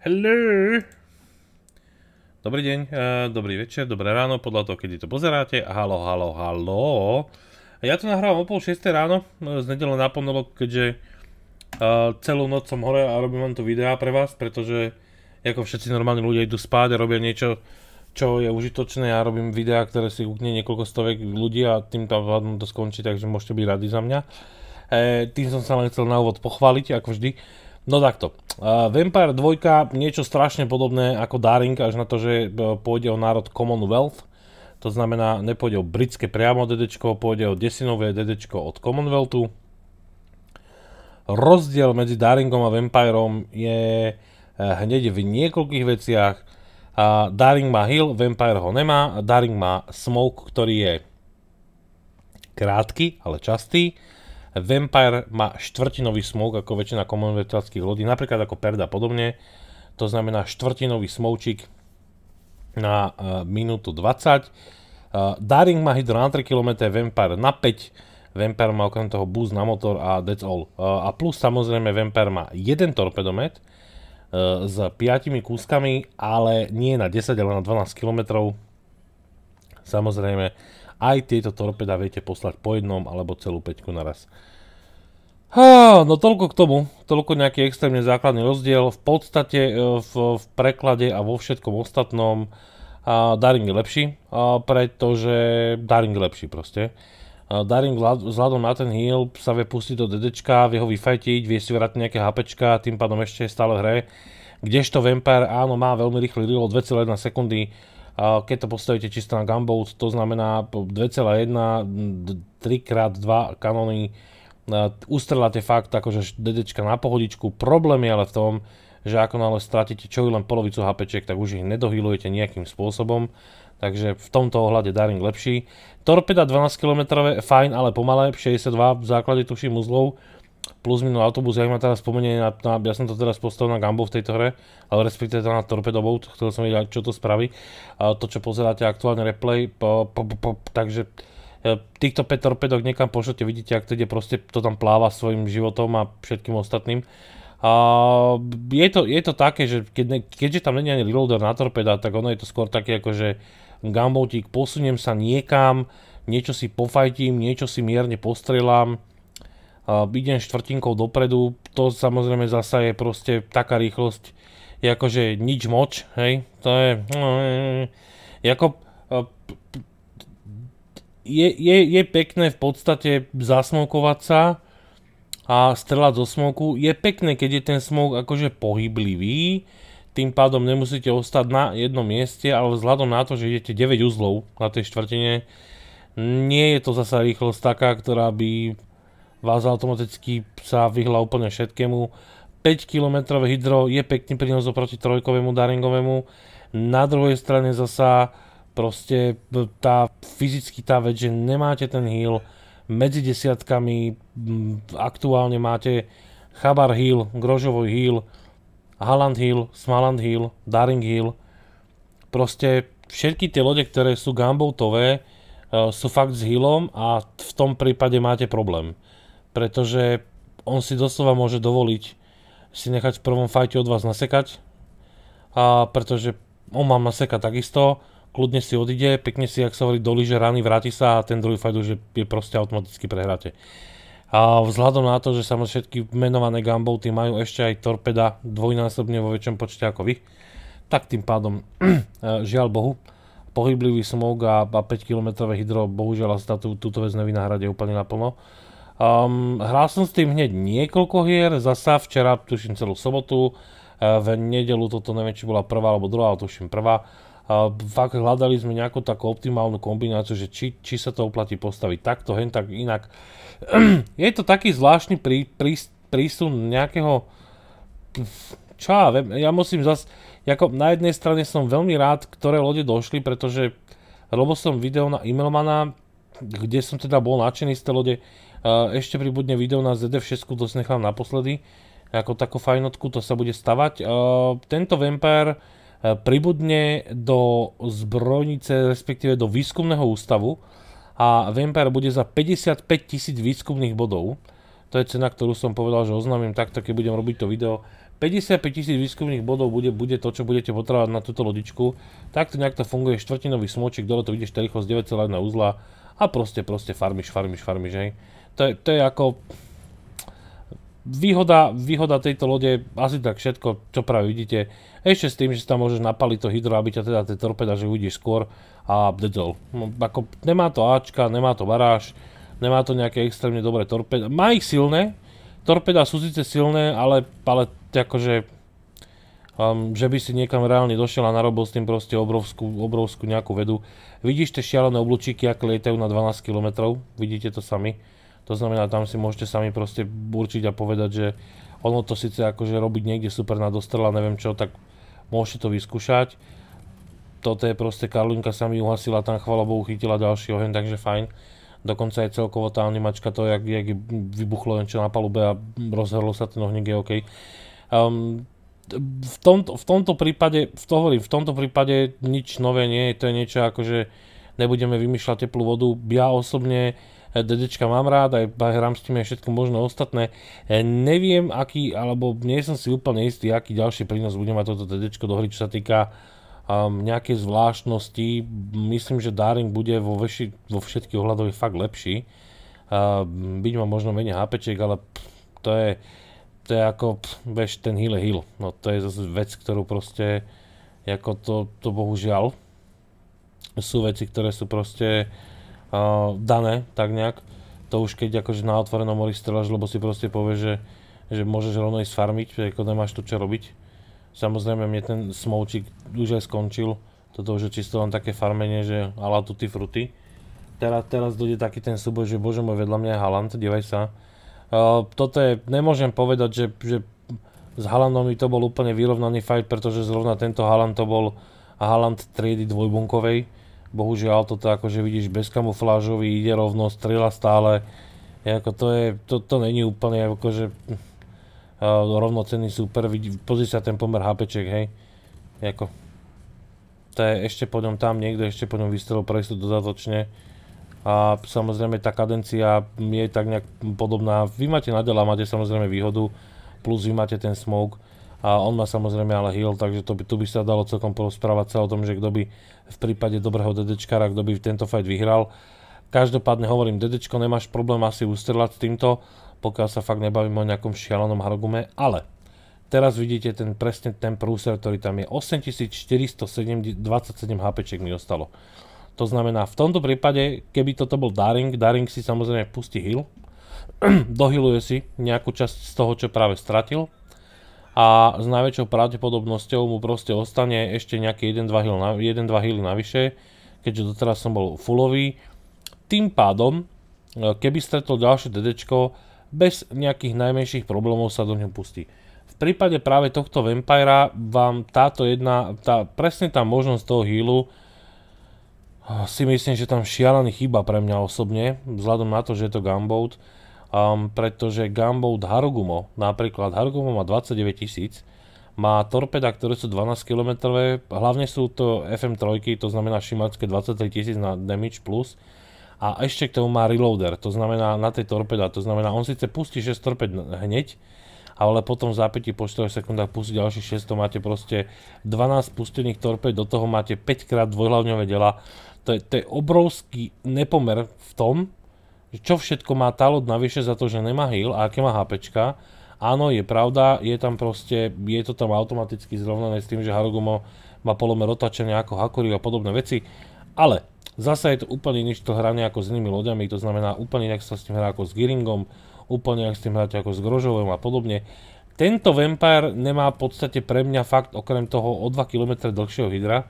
Hello. Dobrý deň, eh, dobrý večer, dobré ráno, podľa toho, kedy to pozeráte. Halo, halo, halo. Ja to nahrávam o pol šiestej ráno, eh, z nedele na pondelok, keďže eh, celú noc som hore a robím vám tu videá pre vás, pretože ako všetci normálni ľudia idú spáť a robia niečo, čo je užitočné. Ja robím videá, ktoré si ukne niekoľko stovek ľudí a tým tam to skončí, takže môžete byť radi za mňa. tým som sa len chcel na úvod pochváliť, ako vždy. No takto. Uh, Vampire 2, niečo strašne podobné ako Daring, až na to, že e, pôjde o národ Commonwealth. To znamená, nepôjde o britské priamo DD, pôjde o desinové DD od Commonwealthu. Rozdiel medzi Daringom a Vampirom je e, hneď v niekoľkých veciach. Uh, Daring má heal, Vampire ho nemá. Daring má smoke, ktorý je krátky, ale častý. Vampire má štvrtinový smoke ako väčšina komonvetátskych lodí, napríklad ako Perda podobne. To znamená štvrtinový smoučik na e, minútu 20. E, Daring má hydro na 3 km, Vampire na 5. Vampire má okrem toho boost na motor a that's all. E, a plus samozrejme Vampire má jeden torpedomet s 5 kúskami, ale nie na 10, ale na 12 km. Samozrejme, aj tieto torpeda viete poslať po jednom alebo celú peťku naraz. Ah, no toľko k tomu, toľko nejaký extrémne základný rozdiel. V podstate eh, v, v preklade a vo všetkom ostatnom a eh, Daring je lepší, a eh, pretože Daring je lepší proste. A Daring vzhľadom na ten heal sa vie pustiť do DDčka, vie ho vyfajtiť, vie si vrátiť nejaké HPčka, tým pádom ešte je stále hre. Kdežto Vampire, áno, má veľmi rýchly reload, 2,1 sekundy, keď to postavíte čisto na Gumboat, to znamená 2,1, 3x2 kanóny, e, ustreláte fakt akože dedečka na pohodičku. Problém je ale v tom, že ako náhle stratíte čo len polovicu HP, tak už ich nedohýlujete nejakým spôsobom. Takže v tomto ohľade Daring lepší. Torpeda 12 km, fajn, ale pomalé, 62 v základe tuším uzlov plus minus autobus, ja ma teraz spomenie, na, na, ja som to teraz postavil na Gambo v tejto hre, ale respektíve na Torpedo Boat, chcel som vidieť, čo to spraví. A to, čo pozeráte, aktuálne replay, po, po, po, po, takže e, týchto 5 torpedok niekam pošlete, vidíte, ak to ide, proste to tam pláva svojim životom a všetkým ostatným. A je, to, je to také, že keď ne, keďže tam není ani reloader na torpeda, tak ono je to skôr také ako, že gamboutík, posuniem sa niekam, niečo si pofajtím, niečo si mierne postrelám, idem štvrtinkou dopredu, to samozrejme zasa je proste taká rýchlosť, je akože nič moč, hej, to je, no, e, e, e. ako, je, je, je pekné v podstate zasmokovať sa a strelať zo smoku, je pekné, keď je ten smok akože pohyblivý, tým pádom nemusíte ostať na jednom mieste, ale vzhľadom na to, že idete 9 uzlov na tej štvrtine, nie je to zasa rýchlosť taká, ktorá by vás automaticky sa vyhla úplne všetkému. 5 km hydro je pekný prínos oproti trojkovému daringovému. Na druhej strane zasa proste tá fyzicky tá vec, že nemáte ten heal medzi desiatkami, aktuálne máte Chabar Hill, Grožovoj Hill, Haaland Hill, Smaland Hill, Daring Hill. Proste všetky tie lode, ktoré sú gamboutové, e, sú fakt s healom a v tom prípade máte problém pretože on si doslova môže dovoliť si nechať v prvom fajte od vás nasekať, a pretože on mám naseka takisto, kľudne si odíde, pekne si, ak sa hovorí, dolíže rány, vráti sa a ten druhý fajt, už je, proste automaticky prehráte. A vzhľadom na to, že samozrejme všetky menované gumbouty majú ešte aj torpeda dvojnásobne vo väčšom počte ako vy, tak tým pádom, eh, žiaľ Bohu, pohyblivý smog a, 5 km hydro bohužiaľ asi túto vec nevynahradia úplne naplno. Um, ehm, hral som s tým hneď niekoľko hier, zasa včera, tuším celú sobotu, eh, v nedelu toto neviem, či bola prvá alebo druhá, ale tuším prvá. Uh, fakt hľadali sme nejakú takú optimálnu kombináciu, že či, či sa to oplatí postaviť takto, hen tak inak. je to taký zvláštny prí, prí, prísun nejakého... Čo ja viem, ja musím zase... Jako na jednej strane som veľmi rád, ktoré lode došli, pretože robil som video na Imelmana, kde som teda bol nadšený z tej lode. Ešte pribudne video na ZF6, to si nechám naposledy, ako takú fajnotku, to sa bude stavať. Tento Vampire pribudne do zbrojnice, respektíve do výskumného ústavu a Vampire bude za 55 tisíc výskumných bodov. To je cena, ktorú som povedal, že oznamím takto, keď budem robiť to video. 55 tisíc výskumných bodov bude, to, čo budete potrebovať na túto lodičku. Takto nejak to funguje, štvrtinový smočik, dole to tá rýchlosť 9,1 uzla a proste, proste farmiš, farmiš, farmiš, hej. To je, to je ako... Výhoda, výhoda tejto lode, asi tak všetko, čo práve vidíte, ešte s tým, že si tam môžeš napaliť to hydro, aby ťa teda tie torpeda, že uvidíš skôr a dedol. No, ako, nemá to Ačka, nemá to baráž, nemá to nejaké extrémne dobré torpeda. Má ich silné, torpeda sú síce silné, ale, ale akože um, že by si niekam reálne došiel a narobil s tým proste obrovskú, obrovskú nejakú vedu. Vidíš tie šialené oblúčiky, aké lietajú na 12 km, vidíte to sami. To znamená, tam si môžete sami proste určiť a povedať, že ono to síce akože robiť niekde super na dostrela, neviem čo, tak môžete to vyskúšať. Toto je proste Karlinka sa mi uhasila, tam chvala Bohu chytila ďalší oheň, takže fajn. Dokonca aj celkovo tá animačka, to jak, jak vybuchlo len čo na palube a rozhrlo sa ten ohník, je OK. Um, v, tomto, v tomto prípade, v to hovorím, v tomto prípade nič nové nie je, to je niečo ako, že nebudeme vymýšľať teplú vodu. Ja osobne eh, DDčka mám rád, aj hrám s tým aj všetko možno ostatné. Eh, neviem, aký, alebo nie som si úplne istý, aký ďalší prínos bude mať toto dedečko do hry, čo sa týka um, ehm, nejaké zvláštnosti. Myslím, že Daring bude vo, veši, vo všetkých ohľadoch fakt lepší. Uh, byť ma možno menej HPček, ale pff, to je to je ako, veš, ten hile Hill. No to je zase vec, ktorú proste, ako to, to bohužiaľ, sú veci, ktoré sú proste uh, dané, tak nejak. To už keď akože na otvorenom mori strelaš, lebo si proste povieš, že, že môžeš rovno ísť farmiť, ako nemáš tu čo robiť. Samozrejme, mne ten smoučík už aj skončil. Toto už je čisto len také farmenie, že ala ty fruty. Teraz, teraz dojde taký ten súboj, že bože môj, vedľa mňa je Haaland, divaj sa Uh, toto je, nemôžem povedať, že, že s Halandom mi to bol úplne vyrovnaný fight, pretože zrovna tento Haland to bol Haland triedy dvojbunkovej. Bohužiaľ toto akože vidíš bez kamuflážový, ide rovno, strela stále. Je ako to je, to, to není úplne akože uh, rovnocenný super, pozri sa ten pomer HPček, hej. Je ako, to je ešte po ňom tam niekto, ešte po ňom vystrelil prejsť dodatočne a samozrejme tá kadencia je tak nejak podobná. Vy máte nadela, máte samozrejme výhodu, plus vy máte ten smoke a on má samozrejme ale heal, takže to by, tu by sa dalo celkom porozprávať sa o tom, že kto by v prípade dobrého DDčkara, kto by tento fight vyhral. Každopádne hovorím, dedečko, nemáš problém asi ustrelať s týmto, pokiaľ sa fakt nebavím o nejakom šialenom hargume, ale teraz vidíte ten presne ten prúser, ktorý tam je, 8427 HP mi ostalo. To znamená, v tomto prípade, keby toto bol Daring, Daring si samozrejme pustí heal, dohiluje si nejakú časť z toho, čo práve stratil a s najväčšou pravdepodobnosťou mu proste ostane ešte nejaký 1-2 heal, healy navyše, keďže doteraz som bol fullový. Tým pádom, e, keby stretol ďalšie dedečko, bez nejakých najmenších problémov sa do ňu pustí. V prípade práve tohto Vampira vám táto jedna, tá, presne tá možnosť toho healu si myslím, že tam šialený chyba pre mňa osobne, vzhľadom na to, že je to Gumboat, um, pretože Gumboat Harugumo, napríklad Harugumo má 29 tisíc, má torpeda, ktoré sú 12 km, hlavne sú to FM3, to znamená šimacké 23 tisíc na damage plus, a ešte k tomu má reloader, to znamená na tej torpeda, to znamená on síce pustí 6 torped hneď, ale potom v 5 po 4 sekundách pustí ďalších to máte proste 12 pustených torped, do toho máte 5 krát dvojhlavňové dela. To je, to je obrovský nepomer v tom, čo všetko má tá loď navyše za to, že nemá heal a aké má HP. Áno, je pravda, je tam proste, je to tam automaticky zrovnané s tým, že Harugumo má polomer otačené ako Hakuri a podobné veci, ale zase je to úplne iný to hrania ako s inými loďami, to znamená úplne inak sa s tým hrá ako s Giringom, úplne ak s tým hráte ako s Grožovým a podobne. Tento Vampire nemá v podstate pre mňa fakt okrem toho o 2 km dlhšieho hydra,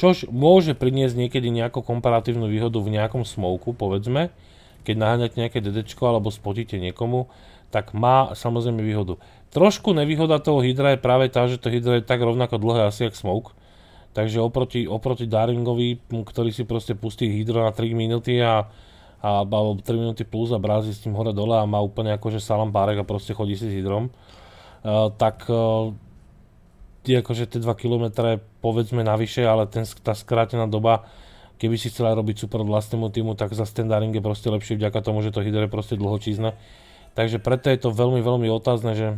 čož môže priniesť niekedy nejakú komparatívnu výhodu v nejakom smoku, povedzme, keď naháňate nejaké dedečko alebo spotíte niekomu, tak má samozrejme výhodu. Trošku nevýhoda toho hydra je práve tá, že to hydra je tak rovnako dlhé asi jak smoke, takže oproti, oproti Daringovi, ktorý si proste pustí hydro na 3 minúty a a bavil 3 minúty plus a brázi s tým hore dole a má úplne akože salam párek a proste chodí si s hydrom, e, tak uh, tie akože tie 2 km povedzme navyše, ale ten, tá skrátená doba, keby si chcela robiť super vlastnému týmu, tak za standarding je proste lepšie vďaka tomu, že to hydro je proste dlhočízne. Takže preto je to veľmi, veľmi otázne, že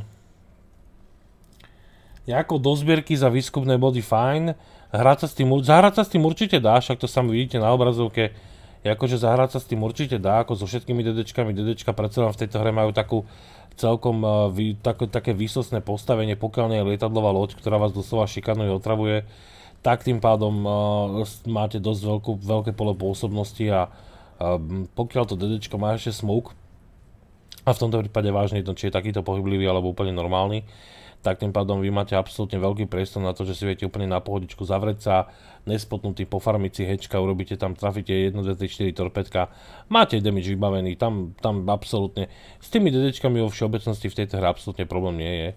nejako do zbierky za výskupné body fajn, hrať sa s tým, zahrať sa s tým určite dá, však to sami vidíte na obrazovke, je akože zahrať sa s tým určite dá, ako so všetkými dedečkami, DDčka predsa len v tejto hre majú takú celkom e, také výsosné postavenie, pokiaľ nie je lietadlová loď, ktorá vás doslova šikanuje, otravuje, tak tým pádom e, máte dosť veľké pole pôsobnosti a e, pokiaľ to dedečko má ešte smuk, a v tomto prípade vážne jedno, či je takýto pohyblivý alebo úplne normálny, tak tým pádom vy máte absolútne veľký priestor na to, že si viete úplne na pohodičku zavrieť sa, nespotnutý po farmici hečka, urobíte tam, trafíte 1, 2, 3, 4 torpedka, máte damage vybavený, tam, tam absolútne, s tými DDčkami vo všeobecnosti v tejto hre absolútne problém nie je,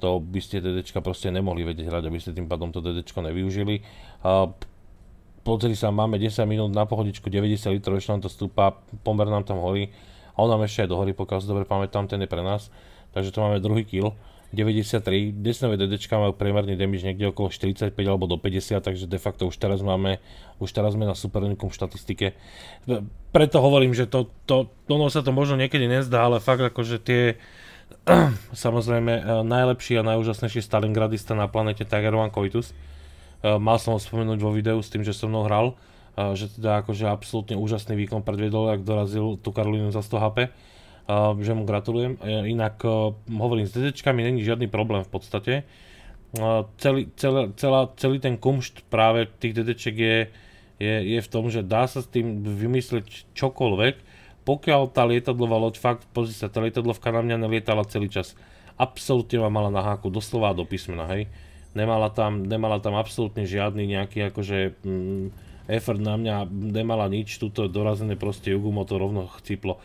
to by ste DDčka proste nemohli vedieť hrať, aby ste tým pádom to dedečko nevyužili. Uh, pozri sa, máme 10 minút na pohodičku, 90 litrov, ešte nám to stúpa, pomer nám tam horí a on nám ešte aj dohorí, pokiaľ si dobre pamätám, ten je pre nás. Takže to máme druhý kill. 93. Desnové DDčka majú priemerný damage niekde okolo 45 alebo do 50, takže de facto už teraz máme, už teraz sme na supernikom štatistike. Preto hovorím, že to, to, ono sa to možno niekedy nezdá, ale fakt akože tie samozrejme eh, najlepší a najúžasnejší Stalingradista na planete One Coitus. Eh, mal som ho spomenúť vo videu s tým, že so mnou hral, eh, že teda akože absolútne úžasný výkon predviedol, ak dorazil tú Karolínu za 100 HP že mu gratulujem. E, inak e, hovorím, s DDčkami není žiadny problém v podstate. E, celý, celá, celá, celý ten kumšt práve tých DDček je, je, je v tom, že dá sa s tým vymyslieť čokoľvek, pokiaľ tá lietadlová loď, fakt, pozri sa, tá lietadlovka na mňa nelietala celý čas. Absolútne ma mala na háku, doslova do písmena, hej. Nemala tam, nemala tam absolútne žiadny nejaký akože mm, effort na mňa, nemala nič, tuto dorazené proste Jugumo to rovno chciplo. Uh,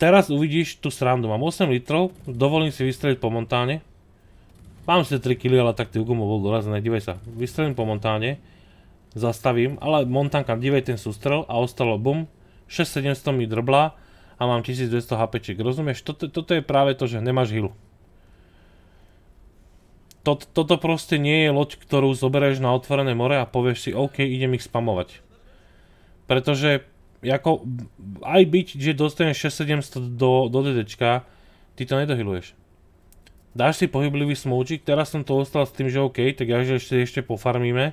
teraz uvidíš tú srandu. Mám 8 litrov, dovolím si vystreliť po montáne. Mám si 3 kg, ale tak ty gumo bol dorazené, divaj sa. Vystrelím po montáne, zastavím, ale montánka, divaj ten sústrel a ostalo bum, 6700 mi drblá a mám 1200 HPček. Rozumieš, toto, toto je práve to, že nemáš hill. Toto, toto proste nie je loď, ktorú zoberieš na otvorené more a povieš si, OK, idem ich spamovať. Pretože ako aj byť, že dostaneš 6700 do, do DDčka, ty to nedohyluješ. Dáš si pohyblivý smoučík, teraz som to ostal s tým, že OK, tak ja že ešte, ešte pofarmíme,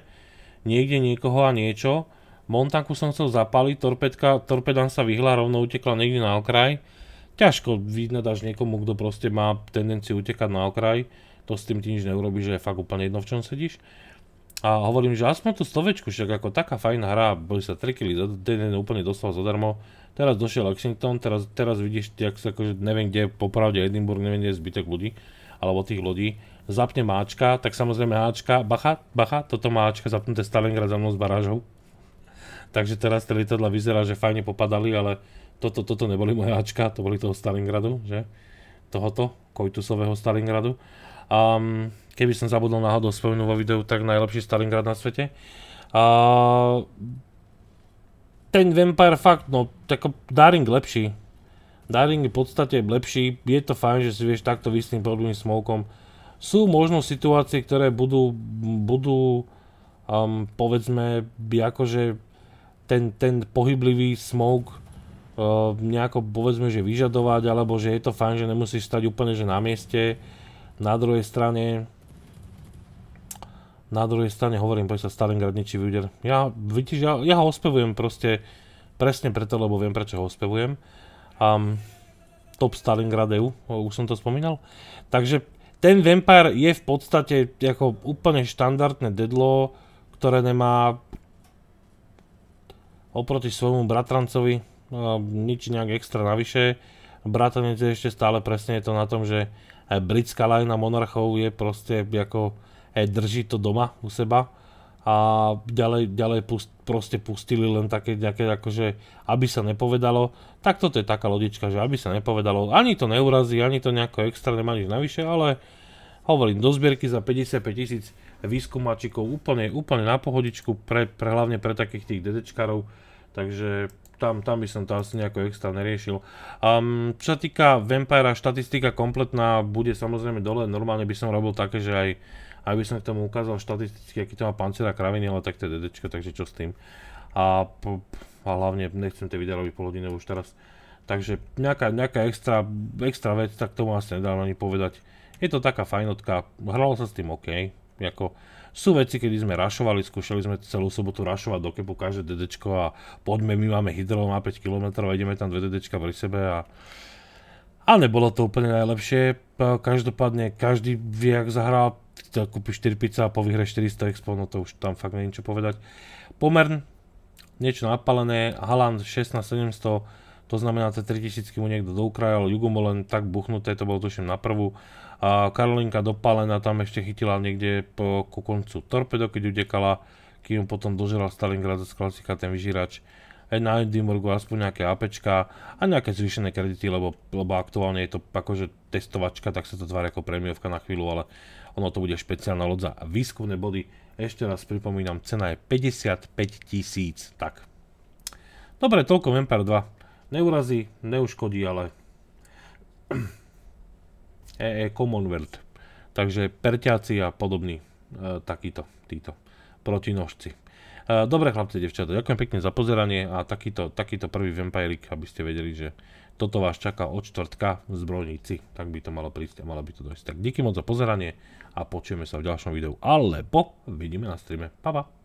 niekde niekoho a niečo. Montanku som chcel zapaliť, torpedka, torpedan sa vyhla, rovno utekla niekde na okraj. Ťažko vynadáš niekomu, kto proste má tendenciu utekať na okraj, to s tým ti nič neurobi, že je fakt úplne jedno v čom sedíš. A hovorím, že aspoň tú stovečku, však ako taká fajná hra, boli sa trekili, jeden úplne dostal zadarmo. Teraz došiel Lexington, teraz, teraz vidíš, ak sa akože neviem kde, popravde Edinburgh, neviem kde je zbytek ľudí, alebo tých ľudí. Zapne máčka, tak samozrejme háčka, bacha, bacha, toto máčka, zapnuté Stalingrad za mnou s barážou. Takže teraz tie lietadla vyzerá, že fajne popadali, ale toto, toto neboli moje háčka, to boli toho Stalingradu, že? Tohoto, Kojtusového Stalingradu. Um, keby som zabudol náhodou spomenúť vo videu, tak najlepší Stalingrad na svete. Uh, ten Vampire fakt, no, tako Daring lepší. Daring v podstate lepší, je to fajn, že si vieš takto vysným s smokom. Sú možno situácie, ktoré budú, budú um, povedzme, akože ten, ten pohyblivý smoke uh, nejako povedzme, že vyžadovať, alebo že je to fajn, že nemusíš stať úplne že na mieste, na druhej strane... Na druhej strane hovorím, poď sa Stalingrad ničí úder. Ja, vidíš, ja, ja ho ospevujem proste presne preto, lebo viem, prečo ho ospevujem. Um, top Stalingrad EU, už som to spomínal. Takže ten Vampire je v podstate ako úplne štandardné dedlo, ktoré nemá oproti svojmu bratrancovi nič nejak extra navyše. Bratranec je ešte stále presne je to na tom, že britská lajna monarchov je proste ako e, drží to doma u seba a ďalej, ďalej pust, proste pustili len také nejaké akože, aby sa nepovedalo, tak toto je taká lodička, že aby sa nepovedalo, ani to neurazí, ani to nejako extra nemá nič navyše, ale hovorím, do zbierky za 55 tisíc výskumáčikov úplne, úplne na pohodičku, pre, pre, hlavne pre takých tých dedečkarov, takže tam, tam by som to asi nejako extra neriešil. Um, čo sa týka Vampira, štatistika kompletná bude samozrejme dole, normálne by som robil také, že aj, aj by som k tomu ukázal štatisticky, aký to má pancera kraviny, ale tak to je dedečko, takže čo s tým. A, a hlavne nechcem tie videa robiť pol hodiny už teraz. Takže nejaká, nejaká extra, extra vec, tak tomu asi nedá ani povedať. Je to taká fajnotka, hralo sa s tým OK, ako sú veci, kedy sme rašovali, skúšali sme celú sobotu rašovať do kepu každé dedečko a poďme, my máme hydro, má 5 km, ideme tam dve DDčka pri sebe a... A nebolo to úplne najlepšie, každopádne každý vie, ak zahrá, kúpi 4 pizza a po vyhre 400 expo, no to už tam fakt není čo povedať. Pomern, niečo napálené, Haaland 16700, to znamená, že 3000 mu niekto doukrajal, Jugo len tak buchnuté, to bolo tuším na prvú, a Karolinka dopálená tam ešte chytila niekde po, ku koncu torpedo, keď utekala, kým potom dožila Stalingrad z klasika ten vyžírač e- na Edimorgu aspoň nejaké APčka a nejaké zvýšené kredity, lebo, lebo aktuálne je to akože testovačka, tak sa to tvári ako premiovka na chvíľu, ale ono to bude špeciálna loď za výskumné body. Ešte raz pripomínam, cena je 55 tisíc, tak. Dobre, toľko Vampire 2. Neurazí, neuškodí, ale... EE e Commonwealth. Takže perťáci a podobní e, takíto, títo protinožci. E, Dobre chlapci, devčata, ďakujem pekne za pozeranie a takýto, takýto prvý vampirik, aby ste vedeli, že toto vás čaká od čtvrtka v zbrojnici. Tak by to malo prísť a malo by to dojsť. Tak díky moc za pozeranie a počujeme sa v ďalšom videu. Alebo vidíme na streame. Pa, pa.